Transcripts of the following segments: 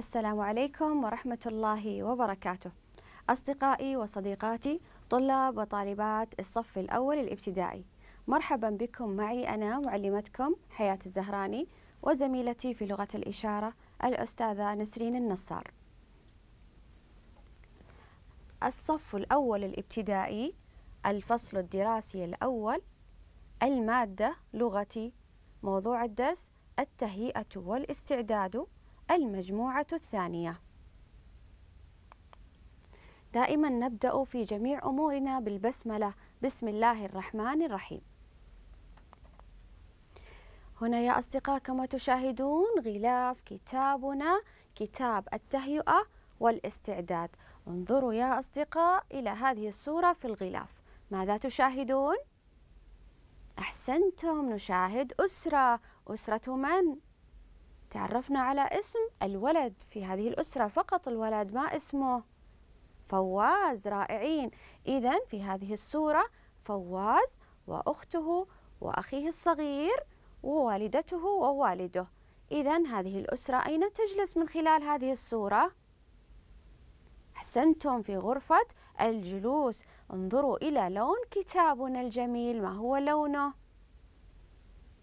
السلام عليكم ورحمة الله وبركاته أصدقائي وصديقاتي طلاب وطالبات الصف الأول الابتدائي مرحبا بكم معي أنا معلمتكم حياة الزهراني وزميلتي في لغة الإشارة الأستاذة نسرين النصار الصف الأول الابتدائي الفصل الدراسي الأول المادة لغتي موضوع الدرس التهيئة والاستعداد المجموعة الثانية دائما نبدأ في جميع أمورنا بالبسملة بسم الله الرحمن الرحيم هنا يا أصدقاء كما تشاهدون غلاف كتابنا كتاب التهيئة والاستعداد انظروا يا أصدقاء إلى هذه الصورة في الغلاف ماذا تشاهدون؟ أحسنتم نشاهد أسرة أسرة من؟ تعرفنا على اسم الولد في هذه الأسرة فقط الولد ما اسمه فواز رائعين إذا في هذه الصورة فواز وأخته وأخيه الصغير ووالدته ووالده إذا هذه الأسرة أين تجلس من خلال هذه الصورة؟ أحسنتم في غرفة الجلوس انظروا إلى لون كتابنا الجميل ما هو لونه؟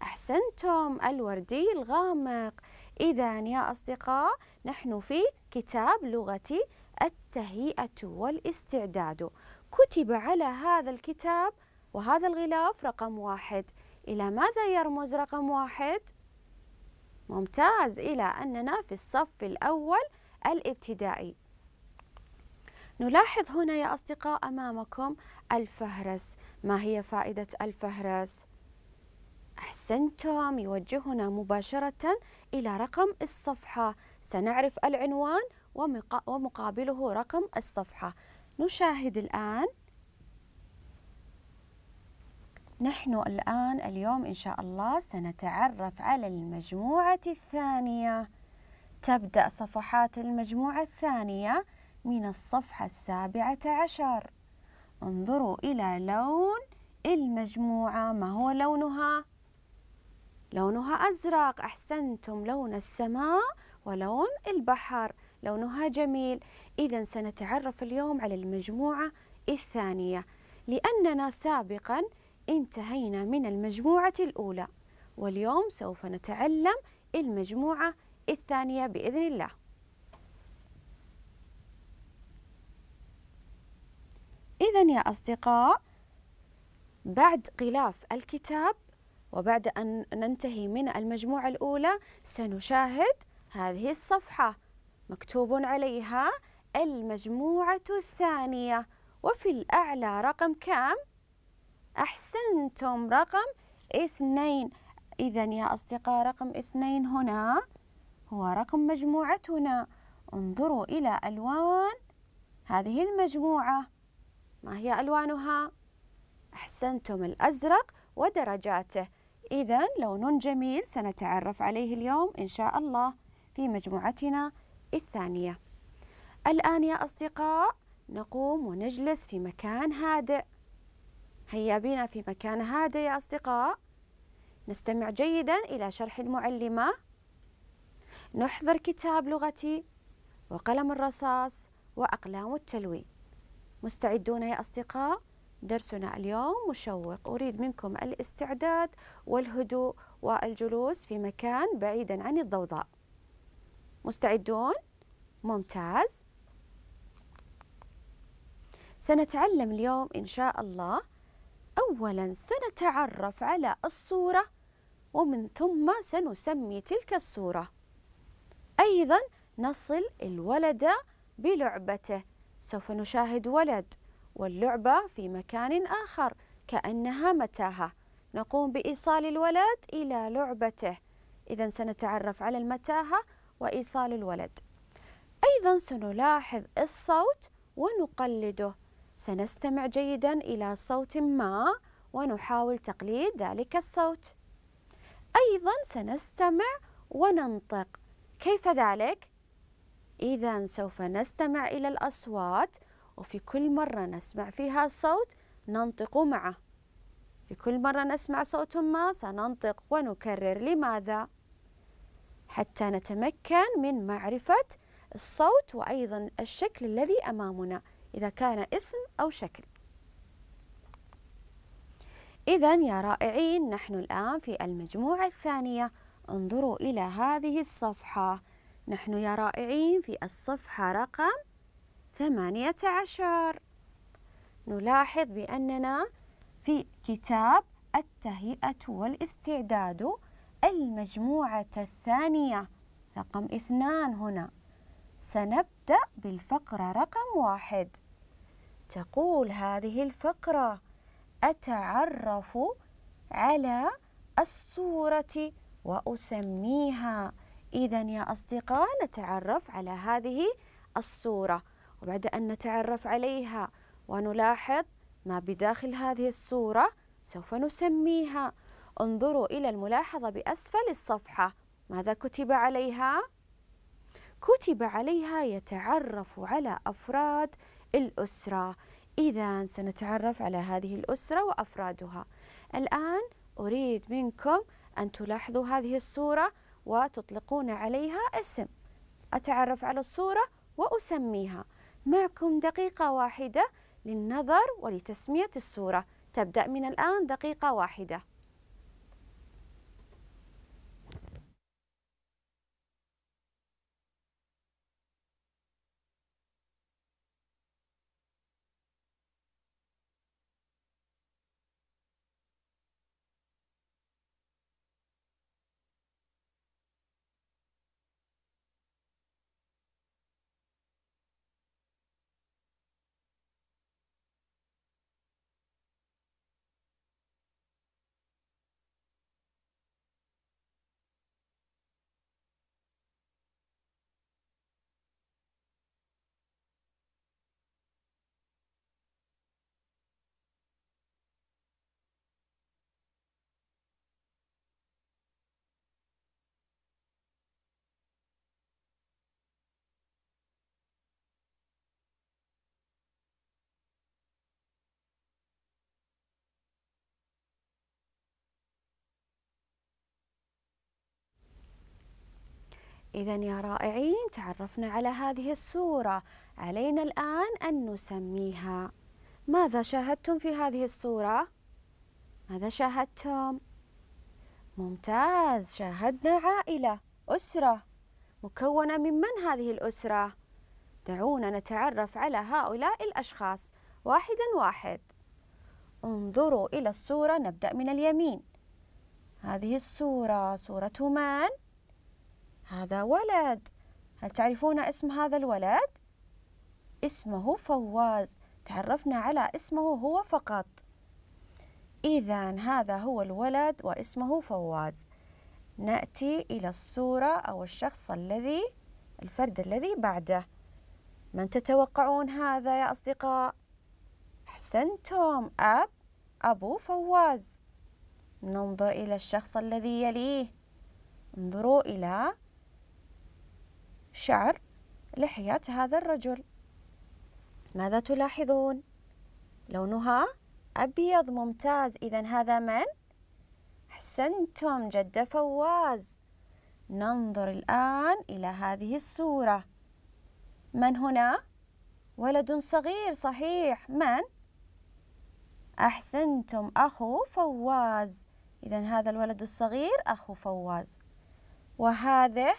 أحسنتم الوردي الغامق إذا يا أصدقاء نحن في كتاب لغة التهيئة والاستعداد كتب على هذا الكتاب وهذا الغلاف رقم واحد إلى ماذا يرمز رقم واحد؟ ممتاز إلى أننا في الصف الأول الابتدائي نلاحظ هنا يا أصدقاء أمامكم الفهرس ما هي فائدة الفهرس؟ أحسنتم يوجهنا مباشرة إلى رقم الصفحة سنعرف العنوان ومقابله رقم الصفحة نشاهد الآن نحن الآن اليوم إن شاء الله سنتعرف على المجموعة الثانية تبدأ صفحات المجموعة الثانية من الصفحة السابعة عشر انظروا إلى لون المجموعة ما هو لونها؟ لونها أزرق أحسنتم لون السماء ولون البحر لونها جميل إذا سنتعرف اليوم على المجموعة الثانية لأننا سابقا انتهينا من المجموعة الأولى واليوم سوف نتعلم المجموعة الثانية بإذن الله إذا يا أصدقاء بعد غلاف الكتاب وبعد أن ننتهي من المجموعة الأولى سنشاهد هذه الصفحة مكتوب عليها المجموعة الثانية وفي الأعلى رقم كام؟ أحسنتم رقم اثنين إذا يا أصدقاء رقم اثنين هنا هو رقم مجموعتنا انظروا إلى ألوان هذه المجموعة ما هي ألوانها؟ أحسنتم الأزرق ودرجاته إذا لون جميل سنتعرف عليه اليوم إن شاء الله في مجموعتنا الثانية الآن يا أصدقاء نقوم ونجلس في مكان هادئ هيا بنا في مكان هادئ يا أصدقاء نستمع جيدا إلى شرح المعلمة نحضر كتاب لغتي وقلم الرصاص وأقلام التلوين مستعدون يا أصدقاء؟ درسنا اليوم مشوق أريد منكم الاستعداد والهدوء والجلوس في مكان بعيدا عن الضوضاء مستعدون؟ ممتاز سنتعلم اليوم إن شاء الله أولا سنتعرف على الصورة ومن ثم سنسمي تلك الصورة أيضا نصل الولد بلعبته سوف نشاهد ولد واللعبة في مكان آخر كأنها متاهة نقوم بإيصال الولد إلى لعبته إذا سنتعرف على المتاهة وإيصال الولد أيضا سنلاحظ الصوت ونقلده سنستمع جيدا إلى صوت ما ونحاول تقليد ذلك الصوت أيضا سنستمع وننطق كيف ذلك؟ إذا سوف نستمع إلى الأصوات وفي كل مرة نسمع فيها الصوت ننطق معه في كل مرة نسمع صوت ما سننطق ونكرر لماذا حتى نتمكن من معرفة الصوت وأيضا الشكل الذي أمامنا إذا كان اسم أو شكل إذا يا رائعين نحن الآن في المجموعة الثانية انظروا إلى هذه الصفحة نحن يا رائعين في الصفحة رقم ثمانية عشر نلاحظ بأننا في كتاب التهيئة والاستعداد المجموعة الثانية رقم اثنان هنا سنبدأ بالفقرة رقم واحد تقول هذه الفقرة أتعرف على الصورة وأسميها إذا يا أصدقاء نتعرف على هذه الصورة وبعد أن نتعرف عليها ونلاحظ ما بداخل هذه الصورة سوف نسميها انظروا إلى الملاحظة بأسفل الصفحة ماذا كتب عليها؟ كتب عليها يتعرف على أفراد الأسرة إذا سنتعرف على هذه الأسرة وأفرادها الآن أريد منكم أن تلاحظوا هذه الصورة وتطلقون عليها اسم أتعرف على الصورة وأسميها معكم دقيقة واحدة للنظر ولتسمية الصورة تبدأ من الآن دقيقة واحدة إذا يا رائعين تعرفنا على هذه الصورة علينا الآن أن نسميها ماذا شاهدتم في هذه الصورة؟ ماذا شاهدتم؟ ممتاز شاهدنا عائلة أسرة مكونة من من هذه الأسرة؟ دعونا نتعرف على هؤلاء الأشخاص واحدا واحد انظروا إلى الصورة نبدأ من اليمين هذه الصورة صورة من؟ هذا ولد هل تعرفون اسم هذا الولد؟ اسمه فواز تعرفنا على اسمه هو فقط إذا هذا هو الولد واسمه فواز نأتي إلى الصورة أو الشخص الذي الفرد الذي بعده من تتوقعون هذا يا أصدقاء؟ أحسنتم أب أبو فواز ننظر إلى الشخص الذي يليه انظروا إلى شعر لحية هذا الرجل ماذا تلاحظون؟ لونها أبيض ممتاز إذا هذا من؟ أحسنتم جد فواز ننظر الآن إلى هذه الصورة من هنا؟ ولد صغير صحيح من؟ أحسنتم أخو فواز إذا هذا الولد الصغير أخو فواز وهذه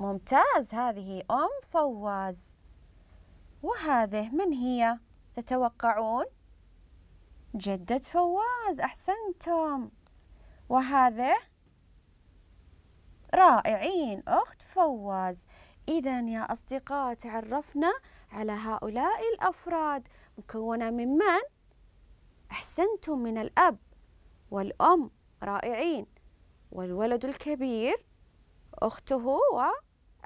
ممتاز هذه أم فواز وهذه من هي تتوقعون؟ جدة فواز أحسنتم وهذه رائعين أخت فواز إذا يا أصدقاء تعرفنا على هؤلاء الأفراد مكونة من من؟ أحسنتم من الأب والأم رائعين والولد الكبير أخته و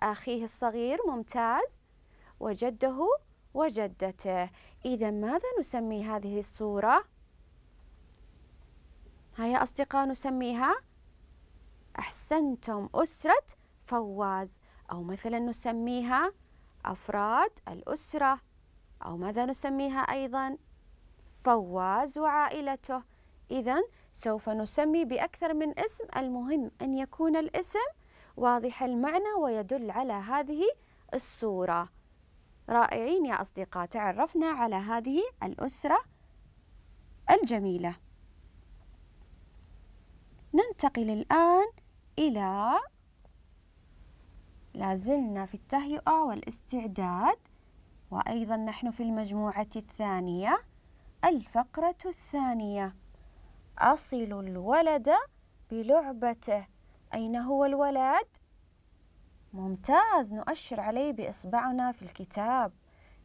أخيه الصغير ممتاز وجده وجدته إذا ماذا نسمي هذه الصورة؟ هيا أصدقاء نسميها أحسنتم أسرة فواز أو مثلا نسميها أفراد الأسرة أو ماذا نسميها أيضا فواز وعائلته إذا سوف نسمي بأكثر من اسم المهم أن يكون الاسم واضح المعنى ويدل على هذه الصورة رائعين يا أصدقاء تعرفنا على هذه الأسرة الجميلة ننتقل الآن إلى لازلنا في التهيئة والاستعداد وأيضا نحن في المجموعة الثانية الفقرة الثانية أصل الولد بلعبته أين هو الولد؟ ممتاز نؤشر عليه بإصبعنا في الكتاب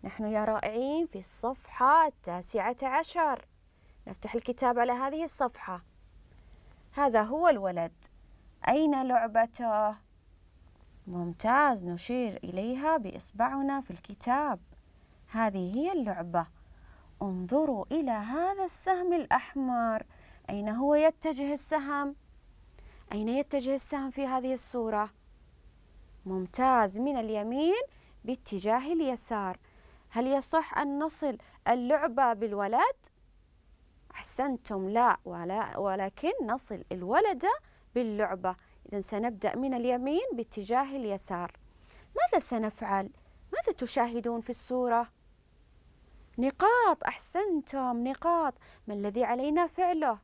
نحن يا رائعين في الصفحة التاسعة عشر نفتح الكتاب على هذه الصفحة هذا هو الولد أين لعبته؟ ممتاز نشير إليها بإصبعنا في الكتاب هذه هي اللعبة انظروا إلى هذا السهم الأحمر أين هو يتجه السهم؟ أين يتجه السهم في هذه الصورة؟ ممتاز من اليمين باتجاه اليسار هل يصح أن نصل اللعبة بالولد؟ أحسنتم لا ولا ولكن نصل الولدة باللعبة إذا سنبدأ من اليمين باتجاه اليسار ماذا سنفعل؟ ماذا تشاهدون في الصورة؟ نقاط أحسنتم نقاط ما الذي علينا فعله؟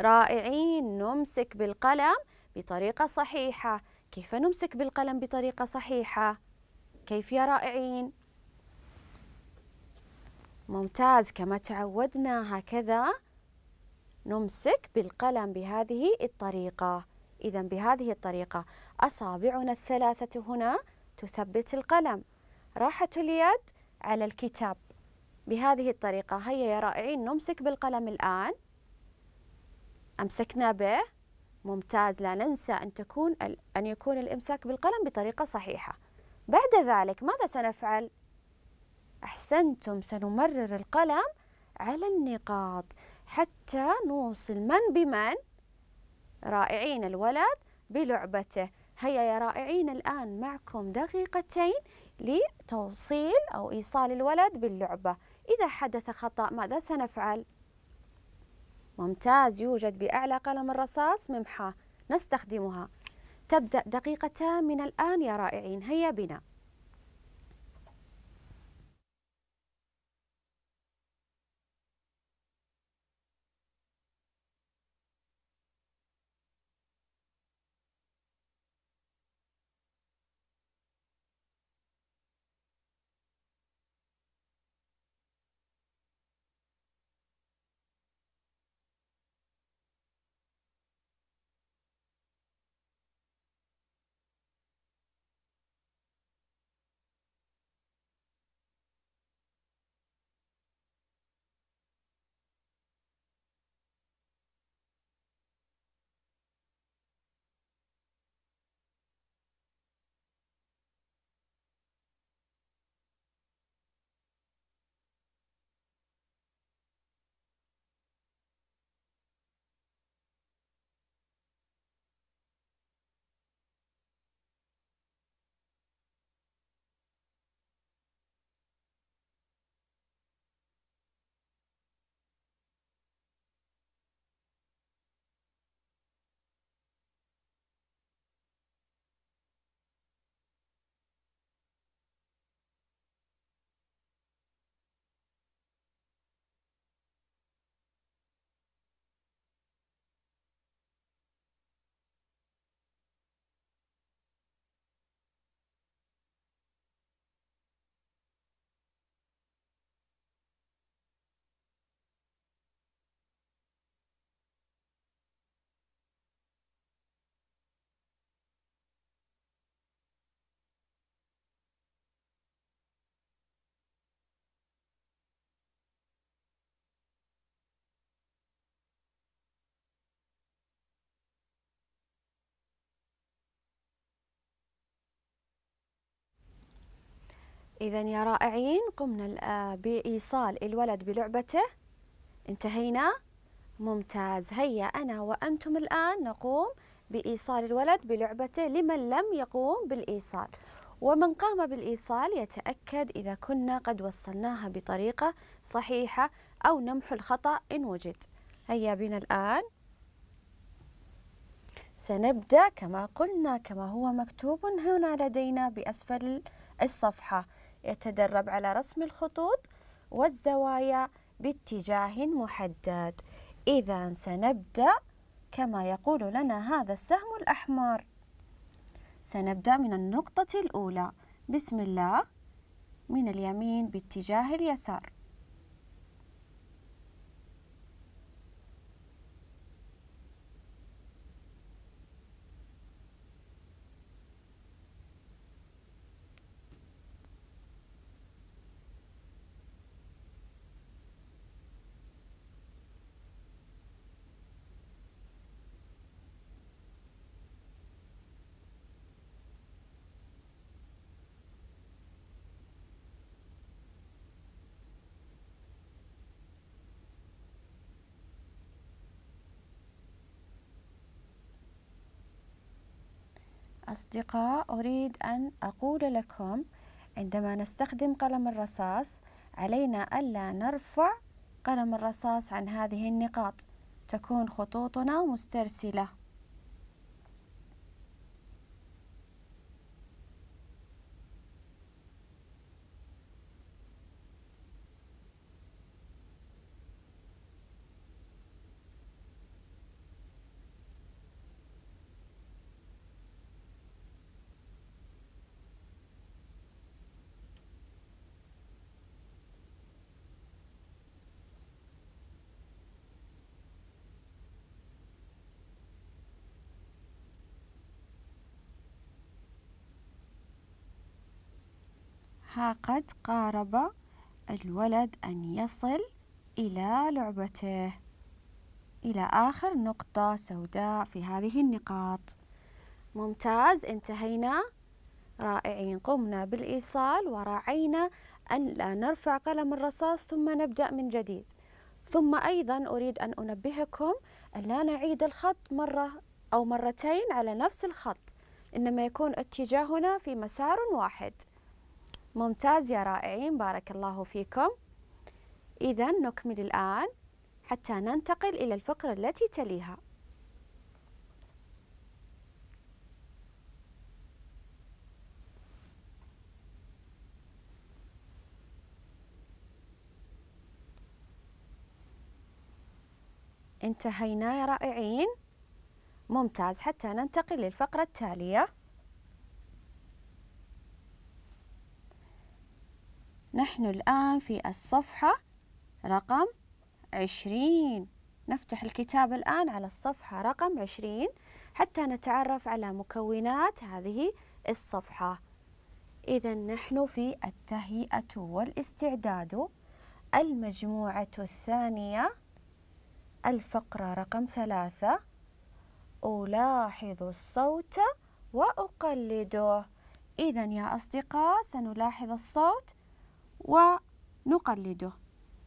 رائعين نمسك بالقلم بطريقة صحيحة كيف نمسك بالقلم بطريقة صحيحة؟ كيف يا رائعين؟ ممتاز كما تعودنا هكذا نمسك بالقلم بهذه الطريقة إذا بهذه الطريقة أصابعنا الثلاثة هنا تثبت القلم راحة اليد على الكتاب بهذه الطريقة هيا يا رائعين نمسك بالقلم الآن أمسكنا به ممتاز لا ننسى أن تكون أن يكون الإمساك بالقلم بطريقة صحيحة بعد ذلك ماذا سنفعل؟ أحسنتم سنمرر القلم على النقاط حتى نوصل من بمن؟ رائعين الولد بلعبته هيا يا رائعين الآن معكم دقيقتين لتوصيل أو إيصال الولد باللعبة إذا حدث خطأ ماذا سنفعل؟ ممتاز يوجد بأعلى قلم الرصاص ممحاة نستخدمها تبدأ دقيقتان من الآن يا رائعين هيا بنا إذا يا رائعين قمنا آه، بإيصال الولد بلعبته انتهينا ممتاز هيا أنا وأنتم الآن نقوم بإيصال الولد بلعبته لمن لم يقوم بالإيصال ومن قام بالإيصال يتأكد إذا كنا قد وصلناها بطريقة صحيحة أو نمحو الخطأ إن وجد هيا بنا الآن سنبدأ كما قلنا كما هو مكتوب هنا لدينا بأسفل الصفحة يتدرب على رسم الخطوط والزوايا باتجاه محدد إذا سنبدأ كما يقول لنا هذا السهم الأحمر سنبدأ من النقطة الأولى بسم الله من اليمين باتجاه اليسار أصدقاء أريد أن أقول لكم عندما نستخدم قلم الرصاص علينا ألا نرفع قلم الرصاص عن هذه النقاط تكون خطوطنا مسترسلة ها قد قارب الولد أن يصل إلى لعبته إلى آخر نقطة سوداء في هذه النقاط ممتاز انتهينا رائعين قمنا بالإيصال وراعينا أن لا نرفع قلم الرصاص ثم نبدأ من جديد ثم أيضا أريد أن أنبهكم أن لا نعيد الخط مرة أو مرتين على نفس الخط إنما يكون اتجاهنا في مسار واحد ممتاز يا رائعين بارك الله فيكم إذا نكمل الآن حتى ننتقل إلى الفقرة التي تليها انتهينا يا رائعين ممتاز حتى ننتقل للفقرة التالية نحن الآن في الصفحة رقم عشرين نفتح الكتاب الآن على الصفحة رقم عشرين حتى نتعرف على مكونات هذه الصفحة إذا نحن في التهيئة والاستعداد المجموعة الثانية الفقرة رقم ثلاثة ألاحظ الصوت وأقلده إذا يا أصدقاء سنلاحظ الصوت ونقلده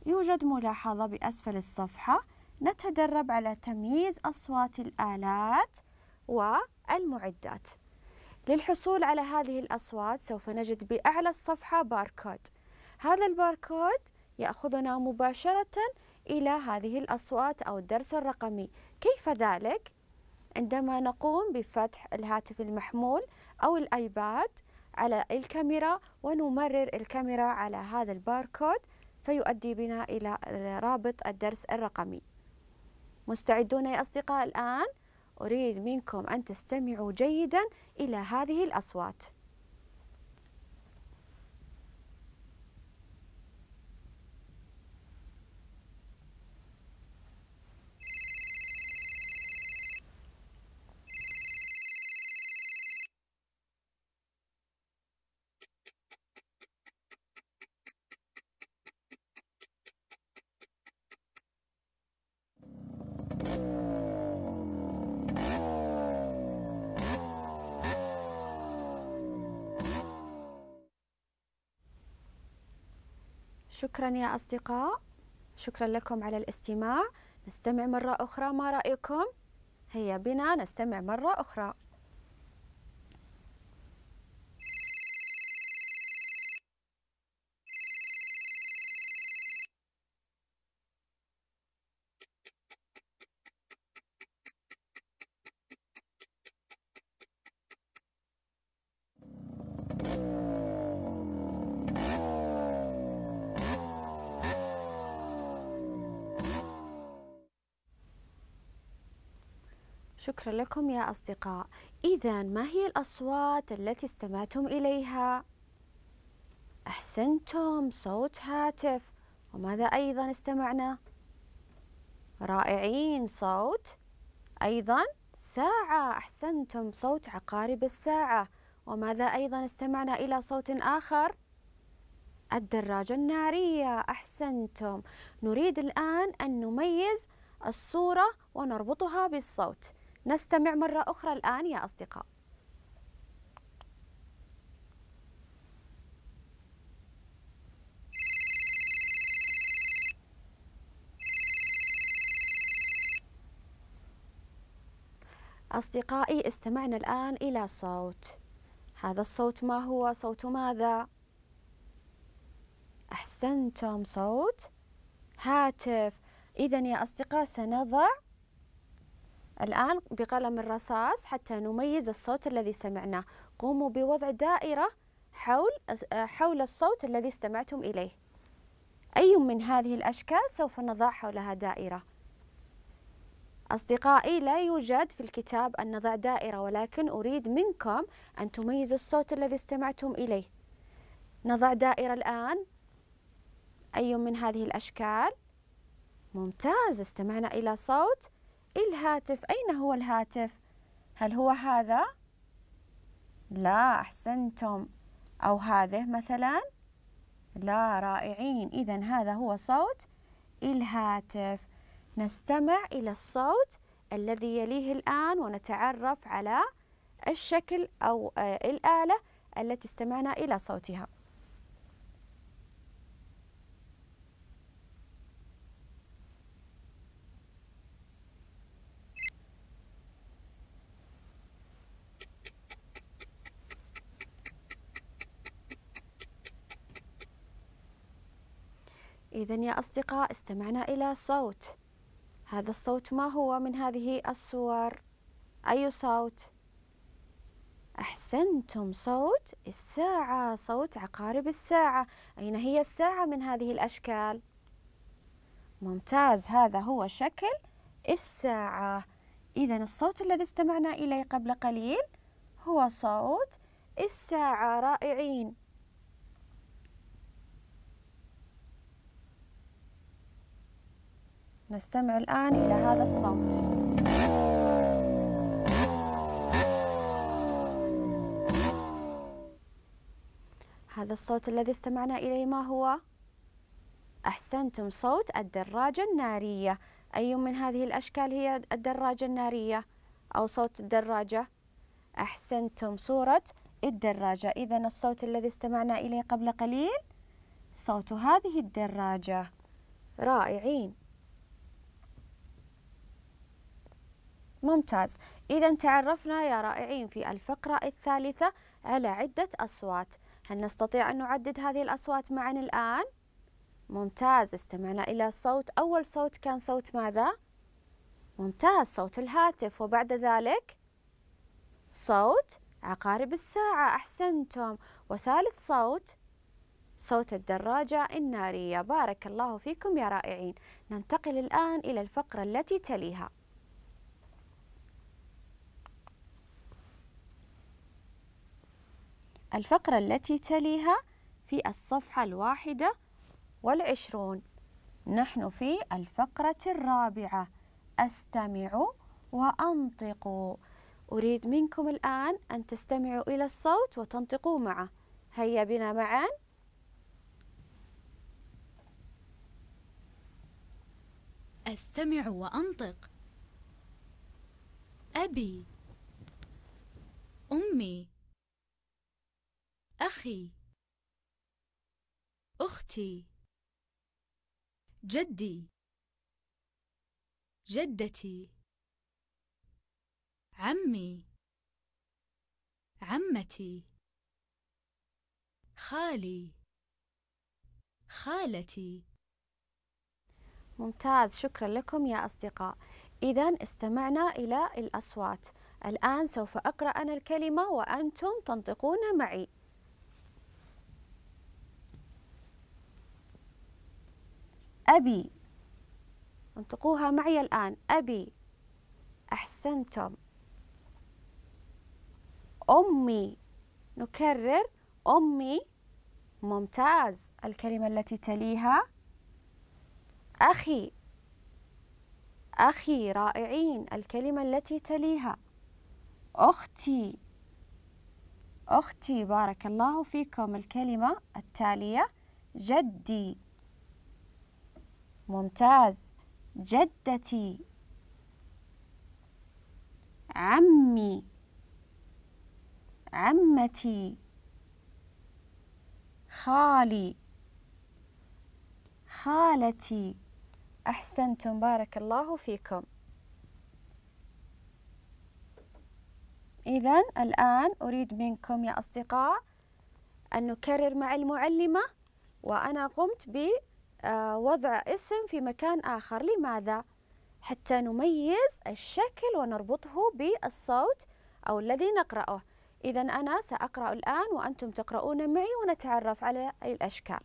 يوجد ملاحظة بأسفل الصفحة نتدرب على تمييز أصوات الآلات والمعدات للحصول على هذه الأصوات سوف نجد بأعلى الصفحة باركود هذا الباركود يأخذنا مباشرة إلى هذه الأصوات أو الدرس الرقمي كيف ذلك؟ عندما نقوم بفتح الهاتف المحمول أو الآيباد على الكاميرا ونمرر الكاميرا على هذا الباركود فيؤدي بنا إلى رابط الدرس الرقمي مستعدون يا أصدقاء الآن؟ أريد منكم أن تستمعوا جيدا إلى هذه الأصوات شكرا يا أصدقاء شكرا لكم على الاستماع نستمع مرة أخرى ما رأيكم؟ هيا بنا نستمع مرة أخرى شكرا لكم يا أصدقاء إذا ما هي الأصوات التي استمعتم إليها؟ أحسنتم صوت هاتف وماذا أيضا استمعنا؟ رائعين صوت أيضا ساعة أحسنتم صوت عقارب الساعة وماذا أيضا استمعنا إلى صوت آخر؟ الدراجة النارية أحسنتم نريد الآن أن نميز الصورة ونربطها بالصوت نستمع مرة أخرى الآن يا أصدقاء أصدقائي استمعنا الآن إلى صوت هذا الصوت ما هو صوت ماذا؟ أحسنتم صوت هاتف إذا يا أصدقاء سنضع الآن بقلم الرصاص حتى نميز الصوت الذي سمعناه قوموا بوضع دائرة حول حول الصوت الذي استمعتم إليه أي من هذه الأشكال سوف نضع حولها دائرة أصدقائي لا يوجد في الكتاب أن نضع دائرة ولكن أريد منكم أن تميزوا الصوت الذي استمعتم إليه نضع دائرة الآن أي من هذه الأشكال ممتاز استمعنا إلى صوت إيه الهاتف أين هو الهاتف؟ هل هو هذا؟ لا أحسنتم أو هذه مثلا لا رائعين إذا هذا هو صوت الهاتف نستمع إلى الصوت الذي يليه الآن ونتعرف على الشكل أو آه، الآلة التي استمعنا إلى صوتها إذا يا أصدقاء استمعنا إلى صوت هذا الصوت ما هو من هذه الصور أي صوت؟ أحسنتم صوت الساعة صوت عقارب الساعة أين هي الساعة من هذه الأشكال؟ ممتاز هذا هو شكل الساعة إذا الصوت الذي استمعنا إليه قبل قليل هو صوت الساعة رائعين نستمع الآن إلى هذا الصوت هذا الصوت الذي استمعنا إليه ما هو؟ أحسنتم صوت الدراجة النارية أي من هذه الأشكال هي الدراجة النارية أو صوت الدراجة؟ أحسنتم صورة الدراجة إذا الصوت الذي استمعنا إليه قبل قليل صوت هذه الدراجة رائعين ممتاز إذا تعرفنا يا رائعين في الفقرة الثالثة على عدة أصوات هل نستطيع أن نعدد هذه الأصوات معا الآن؟ ممتاز استمعنا إلى صوت أول صوت كان صوت ماذا؟ ممتاز صوت الهاتف وبعد ذلك صوت عقارب الساعة أحسنتم وثالث صوت صوت الدراجة النارية بارك الله فيكم يا رائعين ننتقل الآن إلى الفقرة التي تليها الفقرة التي تليها في الصفحة الواحدة والعشرون نحن في الفقرة الرابعة استمعوا وأنطقوا أريد منكم الآن أن تستمعوا إلى الصوت وتنطقوا معه هيا بنا معا أستمع وأنطق أبي أمي أخي أختي جدي جدتي عمي عمتي خالي خالتي ممتاز شكرا لكم يا أصدقاء إذا استمعنا إلى الأصوات الآن سوف أقرأ أنا الكلمة وأنتم تنطقون معي أبي انطقوها معي الآن أبي أحسنتم أمي نكرر أمي ممتاز الكلمة التي تليها أخي أخي رائعين الكلمة التي تليها أختي أختي بارك الله فيكم الكلمة التالية جدي ممتاز جدتي عمي عمتي خالي خالتي احسنتم بارك الله فيكم اذا الان اريد منكم يا اصدقاء ان نكرر مع المعلمه وانا قمت ب آه، وضع اسم في مكان آخر لماذا؟ حتى نميز الشكل ونربطه بالصوت أو الذي نقرأه إذا أنا سأقرأ الآن وأنتم تقرؤون معي ونتعرف على الأشكال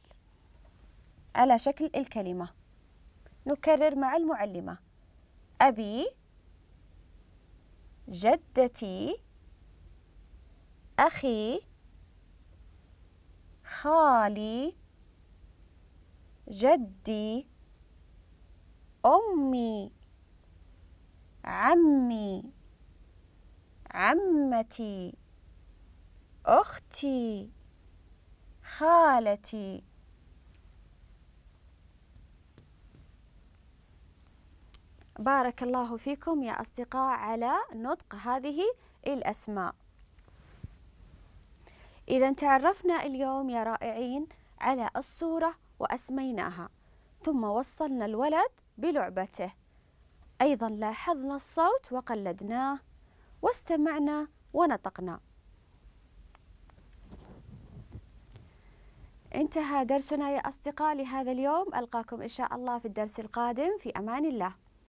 على شكل الكلمة نكرر مع المعلمة أبي جدتي أخي خالي جدي أمي عمي عمتي أختي خالتي بارك الله فيكم يا أصدقاء على نطق هذه الأسماء إذا تعرفنا اليوم يا رائعين على الصورة وأسميناها ثم وصلنا الولد بلعبته أيضا لاحظنا الصوت وقلدناه واستمعنا ونطقنا انتهى درسنا يا أصدقاء لهذا اليوم ألقاكم إن شاء الله في الدرس القادم في أمان الله